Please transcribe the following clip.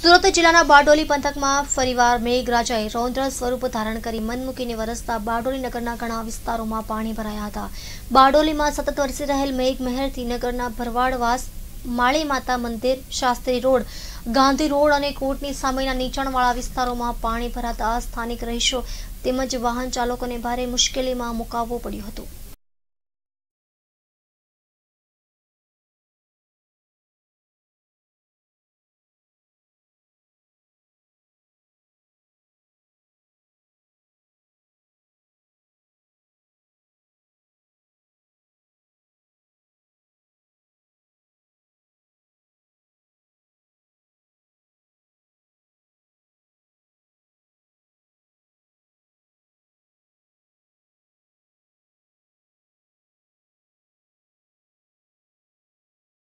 સુરત જિલ્લાના બારડોલી પંથકમાં ફરીવાર મેઘરાજાએ રૌદ્ર સ્વરૂપ ધારણ કરી મન મૂકીને વરસતા બારડોલી નગરના ઘણા વિસ્તારોમાં પાણી ભરાયા હતા બારડોલીમાં સતત વરસી રહેલ મેઘ મહેરથી નગરના ભરવાડવાસ માળી માતા મંદિર શાસ્ત્રી રોડ ગાંધી રોડ અને કોર્ટની સામેના નીચાણવાળા વિસ્તારોમાં પાણી ભરાતા સ્થાનિક રહીશો તેમજ વાહન ચાલકોને ભારે મુશ્કેલીમાં મુકાવવું પડ્યું હતું